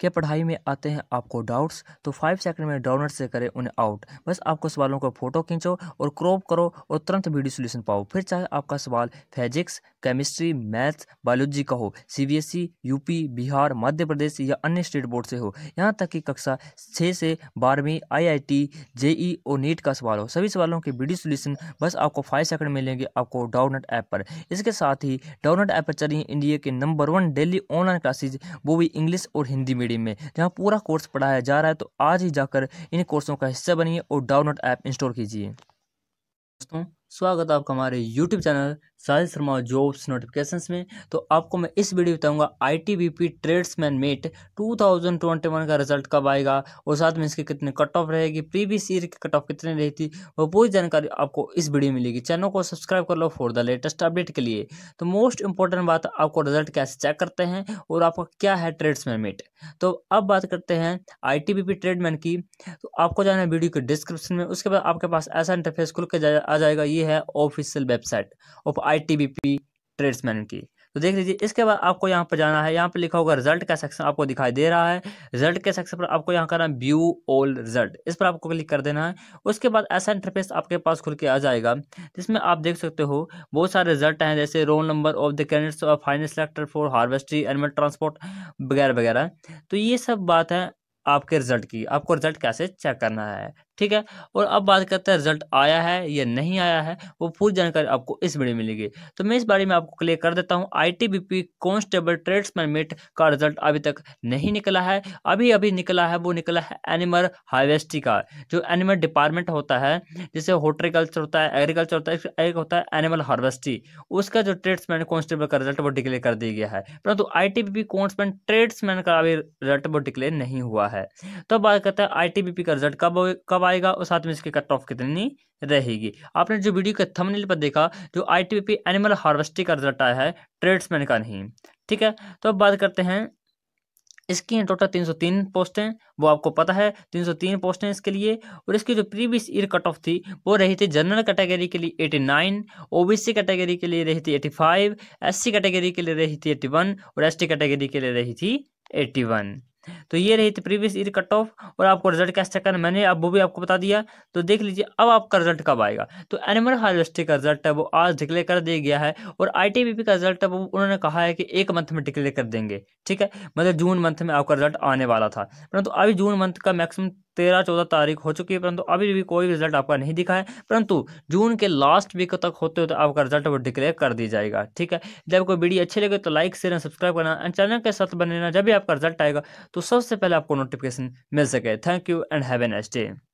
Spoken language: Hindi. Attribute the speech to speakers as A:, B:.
A: क्या पढ़ाई में आते हैं आपको डाउट्स तो फाइव सेकंड में डाउनलोड से करें उन्हें आउट बस आपको सवालों का फोटो खींचो और क्रॉप करो और तुरंत वीडियो सोल्यूशन पाओ फिर चाहे आपका सवाल फिजिक्स केमिस्ट्री मैथ्स बायोलॉजी का हो सी यूपी e, बिहार मध्य प्रदेश या अन्य स्टेट बोर्ड से हो यहाँ तक कि कक्षा छः से बारहवीं आई आई जेई और नीट e का सवाल हो सभी सवालों के वीडियो सोल्यूशन बस आपको फाइव सेकंड मिलेंगे आपको डाउनलोड ऐप पर इसके साथ ही डाउनलोड ऐप पर चल रही इंडिया के number one daily online classes वो भी इंग्लिश और हिंदी मीडियम मीडियम में जहाँ पूरा कोर्स पढ़ाया जा रहा है तो आज ही जाकर इन कोर्सों का हिस्सा बनिए और डाउनलोड ऐप इंस्टॉल कीजिए दोस्तों स्वागत है आपका हमारे YouTube channel Sahil Sharma jobs notifications में तो आपको मैं इस वीडियो बताऊंगा आईटीबीपी ट्रेड्समैन मेट 2021 का रिजल्ट कब आएगा और साथ में इसके कितने कट ऑफ रहेगी प्रीवियस ईयर की कट ऑफ कितनी रही थी वो पूरी जानकारी आपको इस वीडियो में मिलेगी चैनल को सब्सक्राइब कर लो फॉर द लेटेस्ट अपडेट के लिए तो मोस्ट इंपॉर्टेंट बात आपको रिजल्ट कैसे चेक करते हैं और आपका क्या है ट्रेड्समैन मेट तो अब बात करते हैं आई ट्रेडमैन की तो आपको जाना है वीडियो के डिस्क्रिप्शन में उसके बाद आपके पास ऐसा इंटरफेस खुल के आ जाएगा ये है official website of I tradesman की तो देख लीजिए इसके बाद आपको यहाँ पर जाना है यहाँ पर लिखा होगा रिजल्ट का सेक्शन आपको दिखाई दे रहा है रिजल्ट के सेक्शन पर आपको यहाँ करना है व्यू ऑल रिजल्ट इस पर आपको क्लिक कर देना है उसके बाद ऐसा इंटरफेस आपके पास खुल के आ जाएगा जिसमें आप देख सकते हो बहुत सारे रिजल्ट हैं जैसे roll number of the candidates finance selector for हार्वेस्ट्री एनिमल ट्रांसपोर्ट वगैरह वगैरह तो ये सब बात है आपके रिजल्ट की आपको रिजल्ट कैसे चेक करना है ठीक है और अब बात करते हैं रिजल्ट आया है या नहीं आया है वो पूरी जानकारी आपको इस वीडियो में मिलेगी तो मैं इस बारे में आपको क्लियर कर देता हूँ आईटीबीपी कांस्टेबल ट्रेड्समैन मीट का रिजल्ट अभी तक नहीं निकला है अभी अभी निकला है वो निकला है एनिमल हार्वेस्टी का जो एनिमल डिपार्टमेंट होता है जैसे हॉर्टिकल्चर होता है एग्रीकल्चर होता है एक होता है एनिमल हार्वेस्टिंग उसका जो ट्रेड्समैन कॉन्स्टेबल का रिजल्ट वो डिक्लेयर कर दिया गया है परंतु आई टी बी ट्रेड्समैन का अभी रिजल्ट वो डिक्लेयर नहीं हुआ रहा है तो बात करते हैं आई आईटीबीपी का रिजल्ट कब कब आएगा और साथ में इसकी कट ऑफ कितनी रहेगी आपने जो वीडियो के थंबनेल पर देखा जो आईटीबीपी एनिमल हार्वेस्टिंग का रिजल्ट आया है ट्रेड्समैन का नहीं ठीक है तो अब बात करते हैं इसकी टोटल तीन सौ तीन पोस्टें वो आपको पता है तीन सौ तीन पोस्टें इसके लिए और इसकी जो प्रीवियस ईयर कट ऑफ थी वो रही थी जनरल कैटेगरी के लिए eighty nine O B C category के लिए रही थी eighty five S C category के लिए रही थी एटी वन और एस टी कैटेगरी के लिए रही थी एटी वन तो ये रही थी प्रीवियस ईयर कट ऑफ और आपको रिजल्ट कैसे चेक करना मैंने अब वो भी आपको बता दिया तो देख लीजिए अब आपका रिजल्ट कब आएगा तो एनिमल हार्वेस्टिंग का रिजल्ट है वो आज डिक्लेयर कर दिया गया है और आई का रिजल्ट है वो उन्होंने कहा है कि एक मंथ में डिक्लेयर कर देंगे ठीक है मतलब जून मंथ में आपका रिजल्ट आने वाला था परंतु अभी जून मंथ का मैक्सिमम तेरह चौदह तारीख हो चुकी है परंतु अभी भी कोई रिजल्ट आपका नहीं दिखा है परंतु जून के लास्ट वीक तक होते होते तो आपका रिजल्ट वो डिक्लेयर कर दिया जाएगा ठीक है जब कोई वीडियो अच्छी लगे तो लाइक शेयर सब्सक्राइब करना एंड चैनल के साथ बने रहना जब भी आपका रिजल्ट आएगा तो सबसे पहले आपको नोटिफिकेशन मिल सके thank you and have an एस्टे